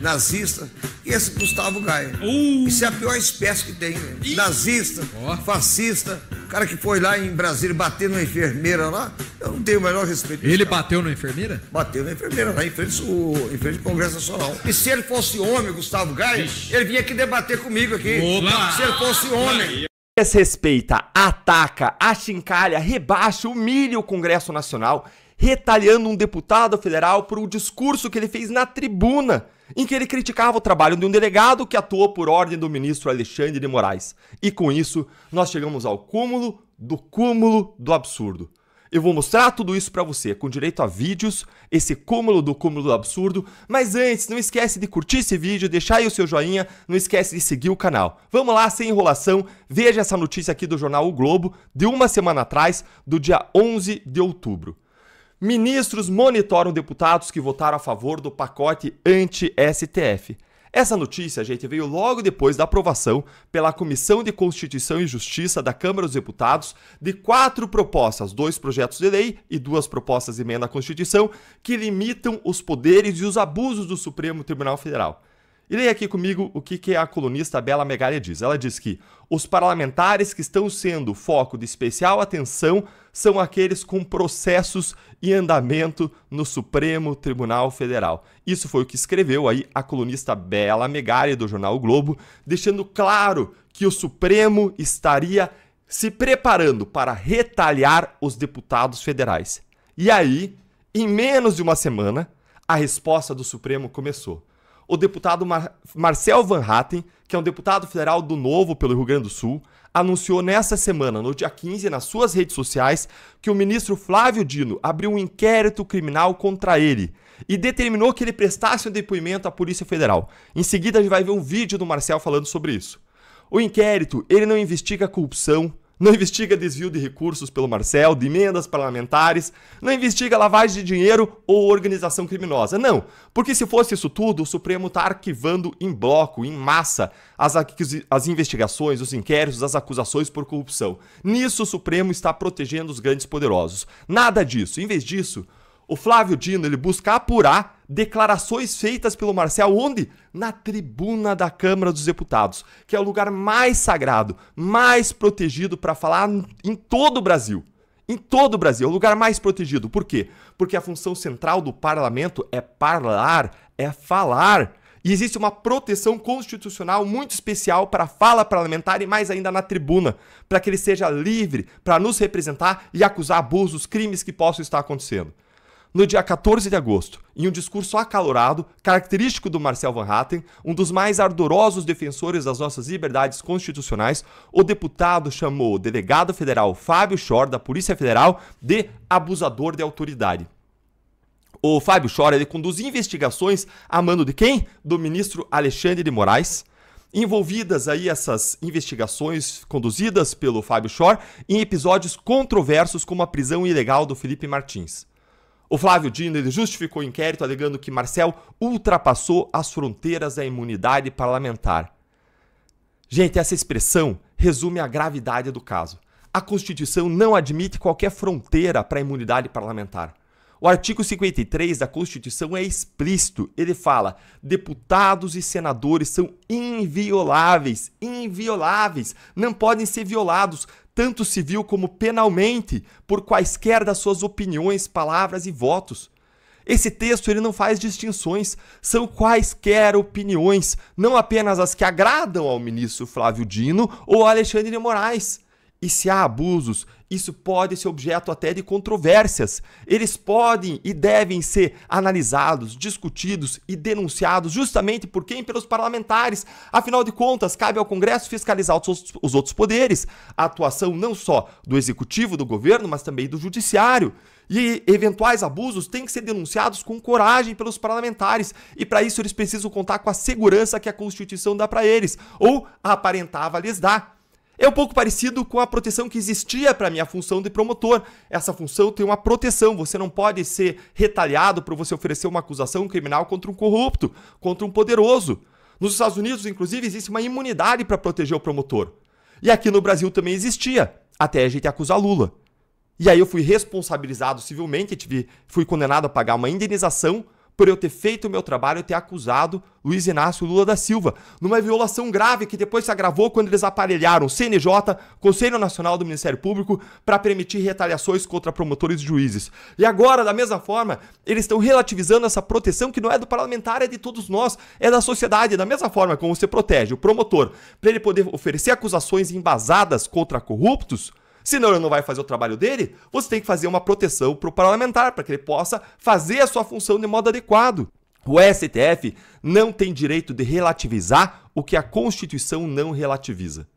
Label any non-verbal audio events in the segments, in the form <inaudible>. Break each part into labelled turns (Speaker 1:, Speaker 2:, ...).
Speaker 1: nazista e esse Gustavo Gaia. Uh. Isso é a pior espécie que tem, né? Nazista, oh. fascista, cara que foi lá em Brasília bater numa enfermeira lá, eu não tenho o melhor respeito. Ele bateu na enfermeira? Bateu na enfermeira, lá em frente, o, em frente ao Congresso Nacional. E se ele fosse homem, Gustavo Gaia, Ixi. ele vinha aqui debater comigo aqui. Opa. Se ele fosse homem.
Speaker 2: Desrespeita, ataca, achincalha, rebaixa, humilha o Congresso Nacional retaliando um deputado federal por um discurso que ele fez na tribuna, em que ele criticava o trabalho de um delegado que atuou por ordem do ministro Alexandre de Moraes. E com isso, nós chegamos ao cúmulo do cúmulo do absurdo. Eu vou mostrar tudo isso para você, com direito a vídeos, esse cúmulo do cúmulo do absurdo. Mas antes, não esquece de curtir esse vídeo, deixar aí o seu joinha, não esquece de seguir o canal. Vamos lá, sem enrolação, veja essa notícia aqui do jornal O Globo, de uma semana atrás, do dia 11 de outubro. Ministros monitoram deputados que votaram a favor do pacote anti-STF. Essa notícia, gente, veio logo depois da aprovação pela Comissão de Constituição e Justiça da Câmara dos Deputados de quatro propostas, dois projetos de lei e duas propostas de emenda à Constituição, que limitam os poderes e os abusos do Supremo Tribunal Federal. E leia aqui comigo o que, que a colunista Bela Megaria diz. Ela diz que os parlamentares que estão sendo foco de especial atenção são aqueles com processos em andamento no Supremo Tribunal Federal. Isso foi o que escreveu aí a colunista Bela Megaria do jornal o Globo, deixando claro que o Supremo estaria se preparando para retaliar os deputados federais. E aí, em menos de uma semana, a resposta do Supremo começou o deputado Mar Marcel Van Hatten, que é um deputado federal do Novo pelo Rio Grande do Sul, anunciou nessa semana, no dia 15, nas suas redes sociais, que o ministro Flávio Dino abriu um inquérito criminal contra ele e determinou que ele prestasse um depoimento à Polícia Federal. Em seguida, a gente vai ver um vídeo do Marcel falando sobre isso. O inquérito, ele não investiga corrupção, não investiga desvio de recursos pelo Marcel, de emendas parlamentares, não investiga lavagem de dinheiro ou organização criminosa. Não, porque se fosse isso tudo, o Supremo está arquivando em bloco, em massa, as, as investigações, os inquéritos, as acusações por corrupção. Nisso, o Supremo está protegendo os grandes poderosos. Nada disso. Em vez disso, o Flávio Dino ele busca apurar declarações feitas pelo Marcel onde? Na tribuna da Câmara dos Deputados, que é o lugar mais sagrado, mais protegido para falar em todo o Brasil. Em todo o Brasil, é o lugar mais protegido. Por quê? Porque a função central do parlamento é parlar, é falar. E existe uma proteção constitucional muito especial para a fala parlamentar e mais ainda na tribuna, para que ele seja livre para nos representar e acusar abusos, crimes que possam estar acontecendo no dia 14 de agosto, em um discurso acalorado, característico do Marcel Van Hatten, um dos mais ardorosos defensores das nossas liberdades constitucionais, o deputado chamou o delegado federal Fábio Schor, da Polícia Federal, de abusador de autoridade. O Fábio Schor ele conduz investigações a mando de quem? Do ministro Alexandre de Moraes, envolvidas aí essas investigações conduzidas pelo Fábio Schor em episódios controversos como a prisão ilegal do Felipe Martins. O Flávio Dino justificou o inquérito alegando que Marcel ultrapassou as fronteiras da imunidade parlamentar. Gente, essa expressão resume a gravidade do caso. A Constituição não admite qualquer fronteira para a imunidade parlamentar. O artigo 53 da Constituição é explícito. Ele fala: deputados e senadores são invioláveis, invioláveis, não podem ser violados, tanto civil como penalmente, por quaisquer das suas opiniões, palavras e votos. Esse texto ele não faz distinções, são quaisquer opiniões, não apenas as que agradam ao ministro Flávio Dino ou Alexandre de Moraes. E se há abusos, isso pode ser objeto até de controvérsias. Eles podem e devem ser analisados, discutidos e denunciados justamente por quem? Pelos parlamentares. Afinal de contas, cabe ao Congresso fiscalizar os outros poderes, a atuação não só do executivo, do governo, mas também do judiciário. E eventuais abusos têm que ser denunciados com coragem pelos parlamentares, e para isso eles precisam contar com a segurança que a Constituição dá para eles, ou aparentava lhes dar. É um pouco parecido com a proteção que existia para minha função de promotor. Essa função tem uma proteção, você não pode ser retaliado por você oferecer uma acusação criminal contra um corrupto, contra um poderoso. Nos Estados Unidos, inclusive, existe uma imunidade para proteger o promotor. E aqui no Brasil também existia, até a gente acusar Lula. E aí eu fui responsabilizado civilmente, tive, fui condenado a pagar uma indenização por eu ter feito o meu trabalho e ter acusado Luiz Inácio Lula da Silva numa violação grave que depois se agravou quando eles aparelharam CNJ, Conselho Nacional do Ministério Público, para permitir retaliações contra promotores e juízes. E agora, da mesma forma, eles estão relativizando essa proteção que não é do parlamentar, é de todos nós, é da sociedade. Da mesma forma como você protege o promotor para ele poder oferecer acusações embasadas contra corruptos Senão ele não vai fazer o trabalho dele, você tem que fazer uma proteção para o parlamentar, para que ele possa fazer a sua função de modo adequado. O STF não tem direito de relativizar o que a Constituição não relativiza.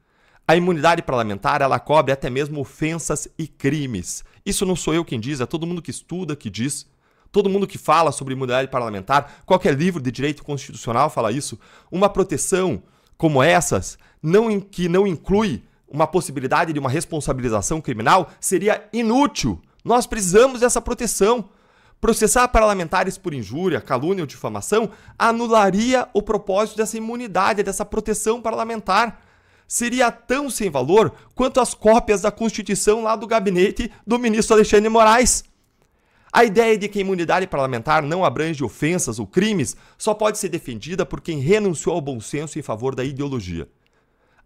Speaker 2: A imunidade parlamentar ela cobre até mesmo ofensas e crimes. Isso não sou eu quem diz, é todo mundo que estuda que diz. Todo mundo que fala sobre imunidade parlamentar, qualquer livro de direito constitucional fala isso. Uma proteção como essas, não que não inclui uma possibilidade de uma responsabilização criminal seria inútil. Nós precisamos dessa proteção. Processar parlamentares por injúria, calúnia ou difamação anularia o propósito dessa imunidade, dessa proteção parlamentar. Seria tão sem valor quanto as cópias da Constituição lá do gabinete do ministro Alexandre Moraes. A ideia de que a imunidade parlamentar não abrange ofensas ou crimes só pode ser defendida por quem renunciou ao bom senso em favor da ideologia.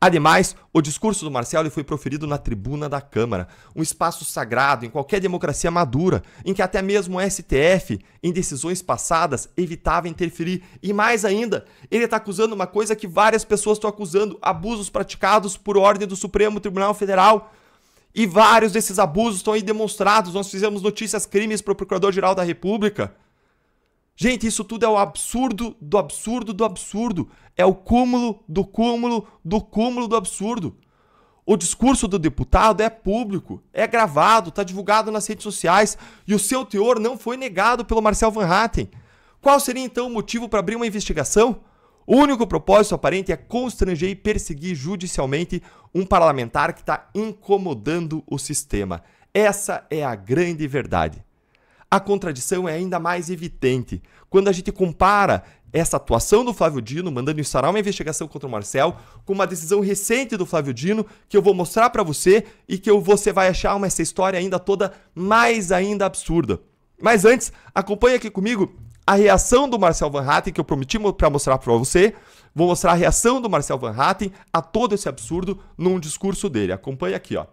Speaker 2: Ademais, o discurso do Marcelo foi proferido na tribuna da Câmara, um espaço sagrado em qualquer democracia madura, em que até mesmo o STF, em decisões passadas, evitava interferir. E mais ainda, ele está acusando uma coisa que várias pessoas estão acusando: abusos praticados por ordem do Supremo Tribunal Federal. E vários desses abusos estão aí demonstrados. Nós fizemos notícias crimes para o Procurador-Geral da República. Gente, isso tudo é o absurdo do absurdo do absurdo. É o cúmulo do cúmulo do cúmulo do absurdo. O discurso do deputado é público, é gravado, está divulgado nas redes sociais e o seu teor não foi negado pelo Marcel Van Hatten. Qual seria então o motivo para abrir uma investigação? O único propósito aparente é constranger e perseguir judicialmente um parlamentar que está incomodando o sistema. Essa é a grande verdade a contradição é ainda mais evidente. Quando a gente compara essa atuação do Flávio Dino, mandando instaurar uma investigação contra o Marcel, com uma decisão recente do Flávio Dino, que eu vou mostrar para você e que você vai achar uma, essa história ainda toda mais ainda absurda. Mas antes, acompanhe aqui comigo a reação do Marcel Van Hatten, que eu prometi para mostrar para você. Vou mostrar a reação do Marcel Van Hatten a todo esse absurdo num discurso dele. Acompanhe aqui, ó.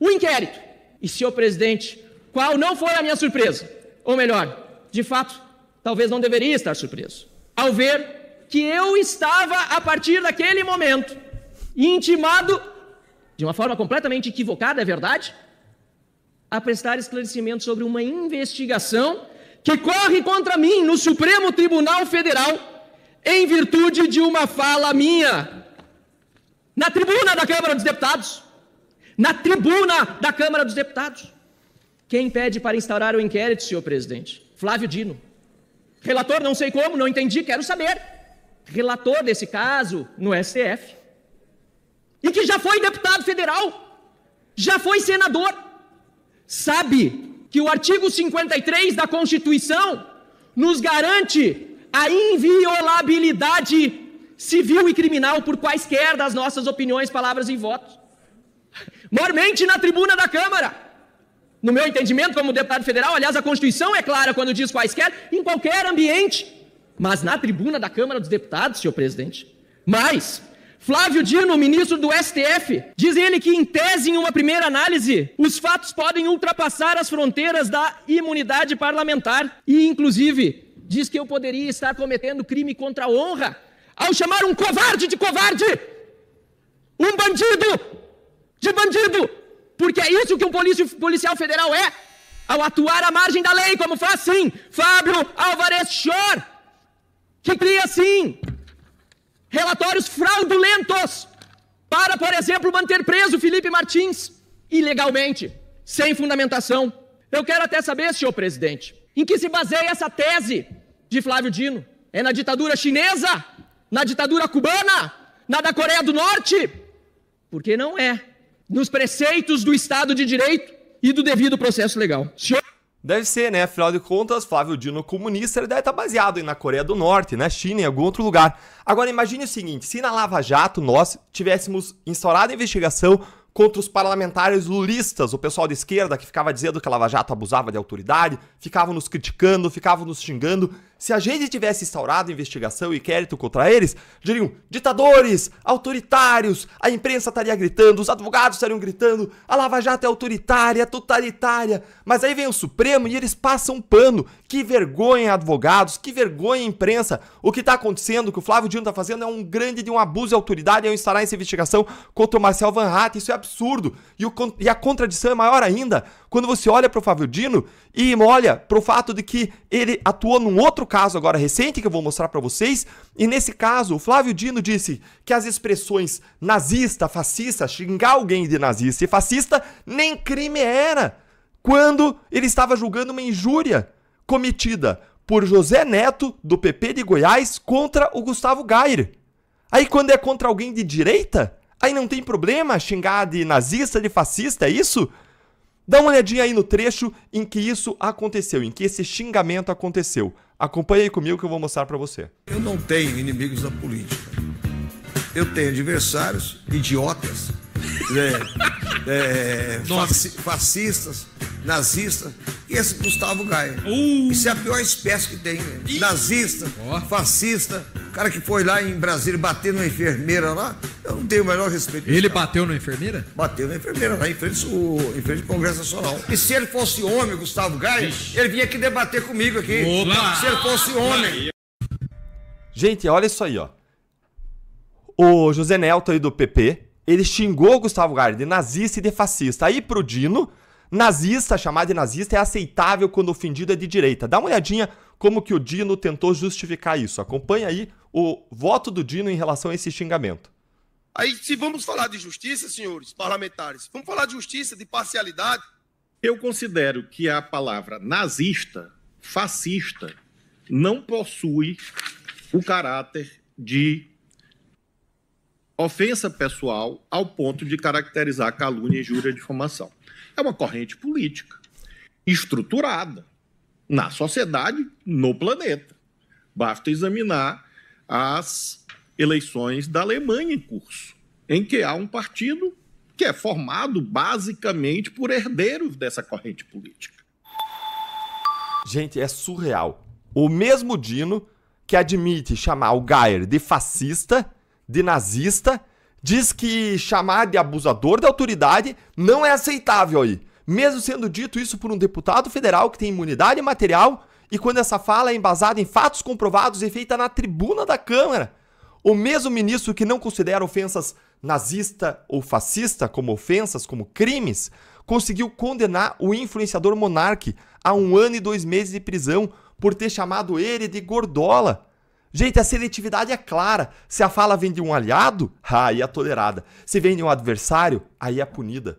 Speaker 3: O inquérito e, senhor presidente, qual não foi a minha surpresa? Ou melhor, de fato, talvez não deveria estar surpreso, ao ver que eu estava, a partir daquele momento, intimado, de uma forma completamente equivocada, é verdade, a prestar esclarecimento sobre uma investigação que corre contra mim no Supremo Tribunal Federal em virtude de uma fala minha na tribuna da Câmara dos Deputados na tribuna da Câmara dos Deputados. Quem pede para instaurar o inquérito, senhor presidente? Flávio Dino. Relator, não sei como, não entendi, quero saber. Relator desse caso no STF. E que já foi deputado federal, já foi senador. Sabe que o artigo 53 da Constituição nos garante a inviolabilidade civil e criminal por quaisquer das nossas opiniões, palavras e votos. Mormente na tribuna da Câmara. No meu entendimento, como deputado federal, aliás, a Constituição é clara quando diz quaisquer, em qualquer ambiente. Mas na tribuna da Câmara dos Deputados, senhor presidente. Mas, Flávio Dino, ministro do STF, diz ele que, em tese, em uma primeira análise, os fatos podem ultrapassar as fronteiras da imunidade parlamentar e, inclusive, diz que eu poderia estar cometendo crime contra a honra ao chamar um covarde de covarde, um bandido de bandido, porque é isso que um policial federal é, ao atuar à margem da lei, como faz sim Fábio Álvarez Schor, que cria sim relatórios fraudulentos para, por exemplo, manter preso Felipe Martins ilegalmente, sem fundamentação. Eu quero até saber, senhor presidente, em que se baseia essa tese de Flávio Dino? É na ditadura chinesa? Na ditadura cubana? Na da Coreia do Norte? Porque não é nos preceitos do Estado de Direito
Speaker 2: e do devido processo legal. Senhor... Deve ser, né? Afinal de contas, Flávio Dino comunista, ele deve estar baseado na Coreia do Norte, na China, em algum outro lugar. Agora imagine o seguinte, se na Lava Jato nós tivéssemos instaurado a investigação contra os parlamentares lulistas, o pessoal da esquerda que ficava dizendo que a Lava Jato abusava de autoridade, ficava nos criticando, ficava nos xingando, se a gente tivesse instaurado investigação e inquérito contra eles, diriam ditadores, autoritários, a imprensa estaria gritando, os advogados estariam gritando, a Lava Jato é autoritária, totalitária. Mas aí vem o Supremo e eles passam um pano. Que vergonha, advogados, que vergonha, imprensa. O que está acontecendo, o que o Flávio Dino está fazendo é um grande de um abuso de autoridade ao instalar essa investigação contra o Marcel Van Hatten. Isso é absurdo. E, o, e a contradição é maior ainda quando você olha para o Flávio Dino e olha para o fato de que ele atuou num outro caso agora recente que eu vou mostrar para vocês, e nesse caso o Flávio Dino disse que as expressões nazista, fascista, xingar alguém de nazista e fascista nem crime era, quando ele estava julgando uma injúria cometida por José Neto do PP de Goiás contra o Gustavo Gair. Aí quando é contra alguém de direita, aí não tem problema xingar de nazista, de fascista, é isso? Dá uma olhadinha aí no trecho em que isso aconteceu, em que esse xingamento aconteceu. Acompanhe aí comigo que eu vou mostrar para você.
Speaker 1: Eu não tenho inimigos da política. Eu tenho adversários idiotas, <laughs> é, é, fascistas, nazistas e esse Gustavo Gaia. Uh. Isso é a pior espécie que tem. Né? Nazista, oh. fascista, cara que foi lá em Brasília bater numa enfermeira lá, eu não tenho o menor respeito. Ele bateu na enfermeira? Bateu na enfermeira, lá em frente, o, em frente ao Congresso Nacional. E se ele fosse homem, Gustavo Gaia, ele vinha aqui debater comigo aqui. Opa. Se ele fosse homem.
Speaker 2: Gente, olha isso aí, ó. O José Nelton aí do PP, ele xingou o Gustavo Gaia de nazista e de fascista. Aí pro Dino, nazista, chamado de nazista, é aceitável quando ofendido é de direita. Dá uma olhadinha como que o Dino tentou justificar isso. Acompanha aí o voto do Dino em relação a esse xingamento. Aí, se vamos falar de justiça, senhores parlamentares, vamos falar de justiça, de parcialidade. Eu considero que a palavra nazista, fascista, não possui o caráter de ofensa pessoal ao ponto de caracterizar calúnia, injúria e difamação. É uma corrente política estruturada na sociedade, no planeta. Basta examinar as eleições da Alemanha em curso, em que há um partido que é formado basicamente por herdeiros dessa corrente política. Gente, é surreal. O mesmo Dino que admite chamar o Geyer de fascista, de nazista, diz que chamar de abusador da autoridade não é aceitável aí. Mesmo sendo dito isso por um deputado federal que tem imunidade material e quando essa fala é embasada em fatos comprovados e feita na tribuna da Câmara, o mesmo ministro que não considera ofensas nazista ou fascista como ofensas, como crimes, conseguiu condenar o influenciador Monarque a um ano e dois meses de prisão por ter chamado ele de gordola. Gente, a seletividade é clara. Se a fala vem de um aliado, aí é tolerada. Se vem de um adversário, aí é punida.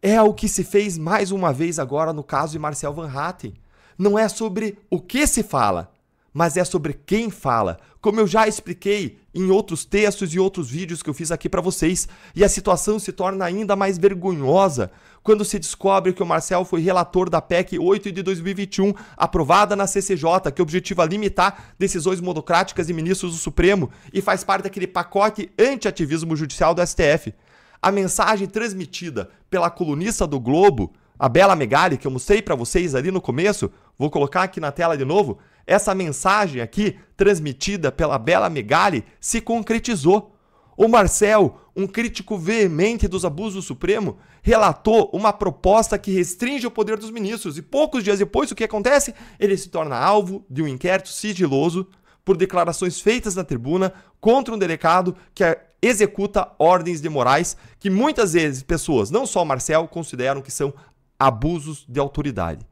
Speaker 2: É o que se fez mais uma vez agora no caso de Marcel Van Hatten. Não é sobre o que se fala, mas é sobre quem fala. Como eu já expliquei em outros textos e outros vídeos que eu fiz aqui para vocês, e a situação se torna ainda mais vergonhosa quando se descobre que o Marcel foi relator da PEC 8 de 2021, aprovada na CCJ, que objetiva limitar decisões monocráticas de ministros do Supremo e faz parte daquele pacote anti-ativismo judicial do STF. A mensagem transmitida pela colunista do Globo, a Bela Megali, que eu mostrei para vocês ali no começo, vou colocar aqui na tela de novo, essa mensagem aqui, transmitida pela Bela Megali, se concretizou. O Marcel, um crítico veemente dos abusos do Supremo, relatou uma proposta que restringe o poder dos ministros e poucos dias depois o que acontece? Ele se torna alvo de um inquérito sigiloso por declarações feitas na tribuna contra um delegado que é, executa ordens de morais que muitas vezes pessoas, não só o Marcel, consideram que são abusos de autoridade.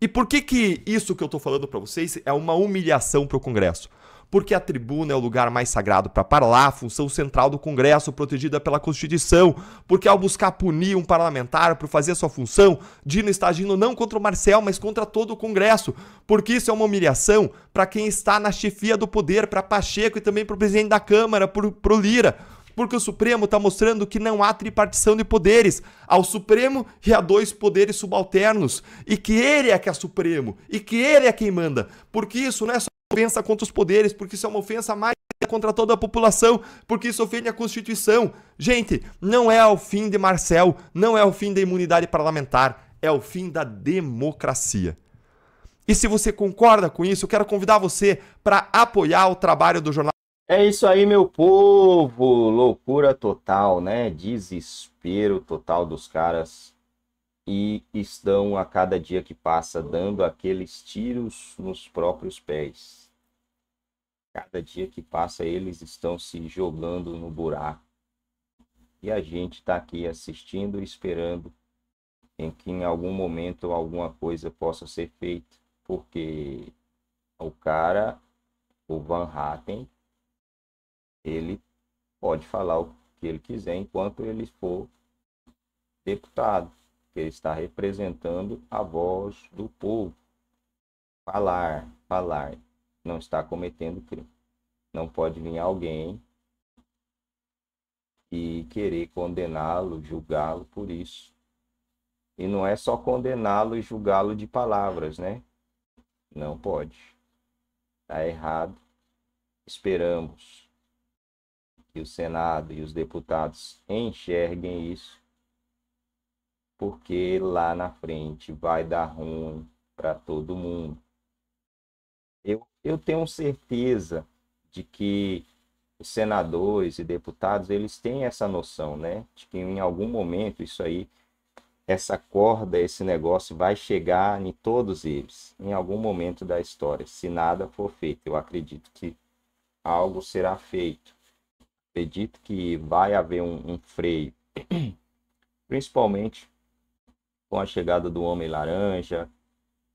Speaker 2: E por que que isso que eu estou falando para vocês é uma humilhação para o Congresso? Porque a tribuna é o lugar mais sagrado para falar, função central do Congresso, protegida pela Constituição. Porque ao buscar punir um parlamentar por fazer sua função, Dino está agindo não contra o Marcel, mas contra todo o Congresso. Porque isso é uma humilhação para quem está na chefia do poder, para Pacheco e também para o presidente da Câmara, para o Lira porque o Supremo está mostrando que não há tripartição de poderes. Ao Supremo e a dois poderes subalternos. E que ele é que é Supremo. E que ele é quem manda. Porque isso não é só ofensa contra os poderes, porque isso é uma ofensa mais contra toda a população, porque isso ofende a Constituição. Gente, não é o fim de Marcel, não é o fim da imunidade parlamentar, é o fim da democracia. E se você concorda com isso, eu quero convidar
Speaker 1: você para apoiar o trabalho do jornal é isso aí, meu povo! Loucura total, né? Desespero total dos caras. E estão a cada dia que passa dando aqueles tiros nos próprios pés. Cada dia que passa, eles estão se jogando no buraco. E a gente está aqui assistindo, esperando em que em algum momento alguma coisa possa ser feita. Porque o cara, o Van Hatten, ele pode falar o que ele quiser enquanto ele for deputado, que ele está representando a voz do povo. Falar, falar, não está cometendo crime. Não pode vir alguém e querer condená-lo, julgá-lo por isso. E não é só condená-lo e julgá-lo de palavras, né? Não pode. Está errado. Esperamos o Senado e os deputados enxerguem isso, porque lá na frente vai dar ruim para todo mundo. Eu, eu tenho certeza de que os senadores e deputados eles têm essa noção, né, de que em algum momento isso aí, essa corda, esse negócio vai chegar em todos eles, em algum momento da história, se nada for feito. Eu acredito que algo será feito acredito que vai haver um, um freio, <clears throat> principalmente com a chegada do Homem Laranja,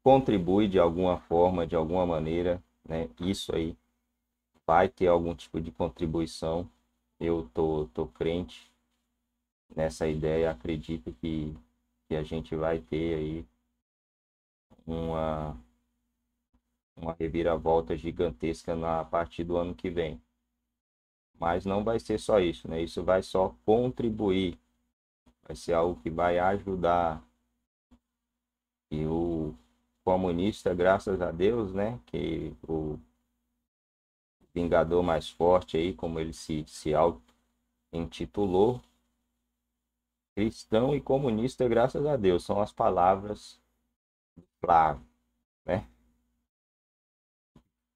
Speaker 1: contribui de alguma forma, de alguma maneira, né? Isso aí vai ter algum tipo de contribuição. Eu tô, tô crente nessa ideia, acredito que, que a gente vai ter aí uma, uma reviravolta gigantesca na a partir do ano que vem. Mas não vai ser só isso, né? Isso vai só contribuir. Vai ser algo que vai ajudar. E o comunista, graças a Deus, né? Que o vingador mais forte aí, como ele se, se auto-intitulou, cristão e comunista, graças a Deus, são as palavras do Flávio, né?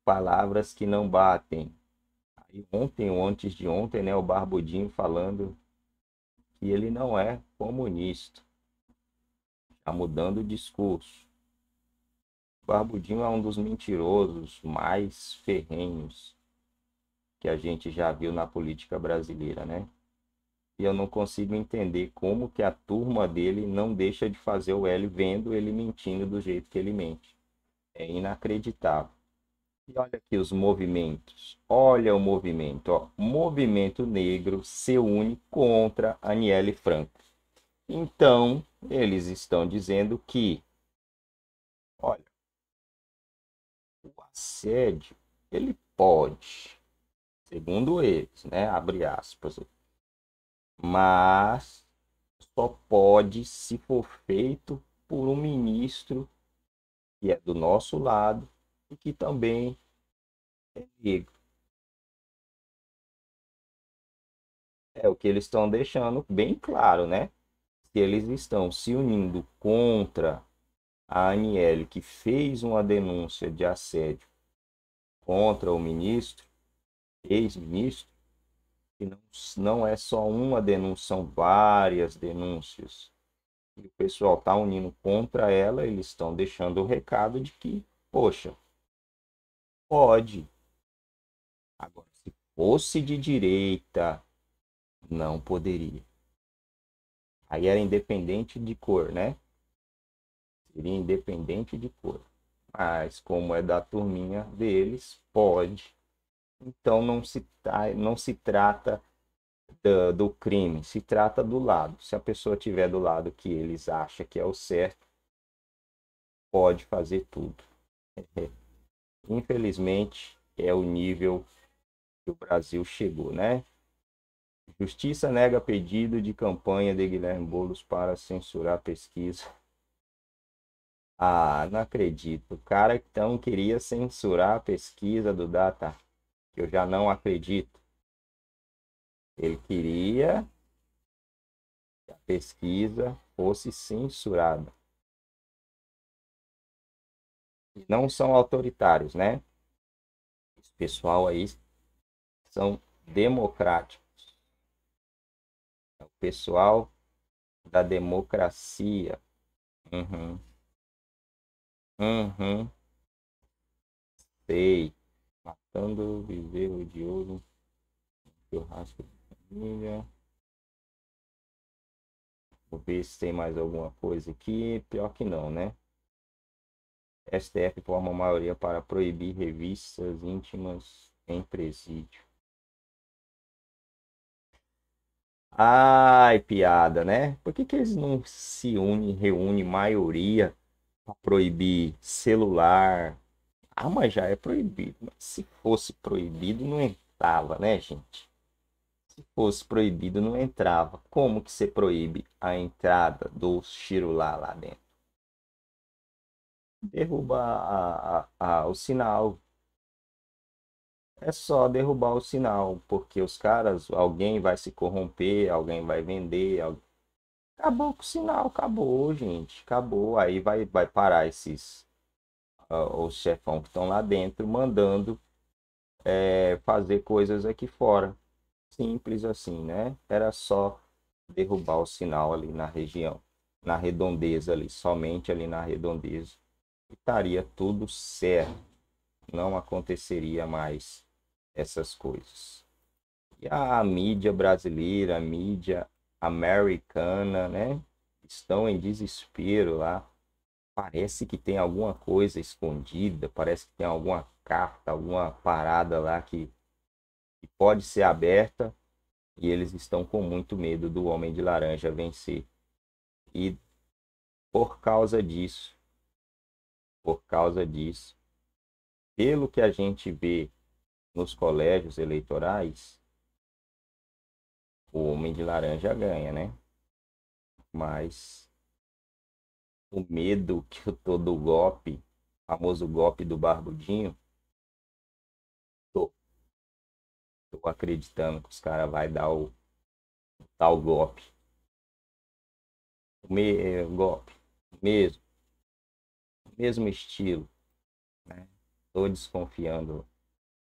Speaker 1: Palavras que não batem, Aí ontem ou antes de ontem, né, o Barbudinho falando que ele não é comunista. Está mudando o discurso. O Barbudinho é um dos mentirosos mais ferrenhos que a gente já viu na política brasileira, né? E eu não consigo entender como que a turma dele não deixa de fazer o L vendo ele mentindo do jeito que ele mente. É inacreditável. E olha aqui os movimentos. Olha o movimento. Ó. Movimento negro se une contra Aniele Franco. Então, eles estão dizendo que, olha, o assédio, ele pode, segundo eles, né? Abre aspas. Mas só pode se for feito por um ministro que é do nosso lado e que também é É o que eles estão deixando bem claro, né? Que eles estão se unindo contra a Aniele, que fez uma denúncia de assédio contra o ministro, ex-ministro, e não, não é só uma denúncia, são várias denúncias. E o pessoal está unindo contra ela, eles estão deixando o recado de que, poxa, Pode. Agora, se fosse de direita, não poderia. Aí era independente de cor, né? Seria independente de cor. Mas como é da turminha deles, pode. Então não se, tá, não se trata do, do crime, se trata do lado. Se a pessoa tiver do lado que eles acham que é o certo, pode fazer tudo. <laughs> Infelizmente, é o nível que o Brasil chegou, né? Justiça nega pedido de campanha de Guilherme Boulos para censurar pesquisa. Ah, não acredito. O cara então queria censurar a pesquisa do Data. Eu já não acredito. Ele queria que a pesquisa fosse censurada.
Speaker 4: não são autoritários, né? Esse pessoal aí são democráticos. É o pessoal da democracia. Uhum. Uhum. Sei.
Speaker 1: Matando, viver, odioso. Churrasco família. Vou ver se tem mais alguma coisa aqui. Pior que não, né? STF forma maioria para proibir revistas íntimas em presídio. Ai, piada, né? Por que, que eles não se unem, reúnem maioria para proibir celular? Ah, mas já é proibido. Mas se fosse proibido, não entrava, né, gente? Se fosse proibido, não entrava. Como que você proíbe a entrada do chirulá lá dentro? derruba a, a, a, o sinal. É só derrubar o sinal, porque os caras, alguém vai se corromper, alguém vai vender. Acabou com o sinal, acabou, gente, acabou. Aí vai, vai parar esses uh, os chefão que estão lá dentro mandando é, fazer coisas aqui fora. Simples assim, né? Era só derrubar o sinal ali na região, na redondeza ali, somente ali na redondeza estaria tudo certo. Não aconteceria mais essas coisas. E a mídia brasileira, a mídia americana, né? Estão em desespero lá. Parece que tem alguma coisa escondida, parece que tem alguma carta, alguma parada lá que, que pode ser aberta. E eles estão com muito medo do Homem de Laranja vencer. E por causa disso, por causa disso. Pelo que a
Speaker 4: gente vê nos colégios eleitorais,
Speaker 1: o homem de laranja ganha, né? Mas o medo que eu tô do golpe, famoso golpe do barbudinho, tô, tô acreditando que os caras vai dar o,
Speaker 4: o tal golpe. O me, é, golpe
Speaker 1: mesmo mesmo estilo. Estou né? desconfiando.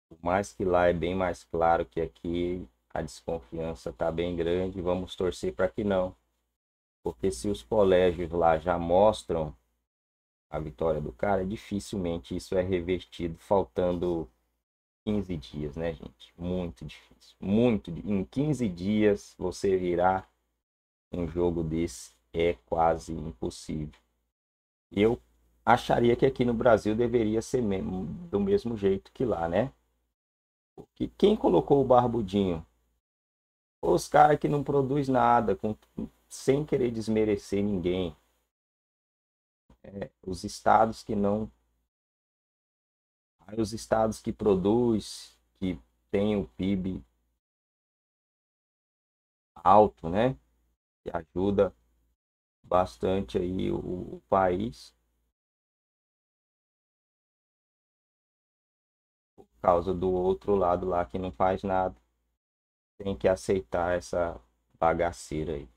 Speaker 1: Por mais que lá é bem mais claro que aqui, a desconfiança está bem grande. Vamos torcer para que não. Porque se os colégios lá já mostram a vitória do cara, dificilmente isso é revertido faltando 15 dias, né, gente? Muito difícil. Muito. Em 15 dias você virar um jogo desse é quase impossível. Eu acharia que aqui no Brasil deveria ser mesmo, do mesmo jeito que lá, né? Porque quem colocou o barbudinho? Os caras que não produz nada, com, sem querer desmerecer ninguém. É, os estados que não. Aí os estados
Speaker 4: que produz, que tem o PIB alto, né? Que ajuda bastante aí o, o país causa do outro lado lá que não faz nada, tem que aceitar essa bagaceira aí.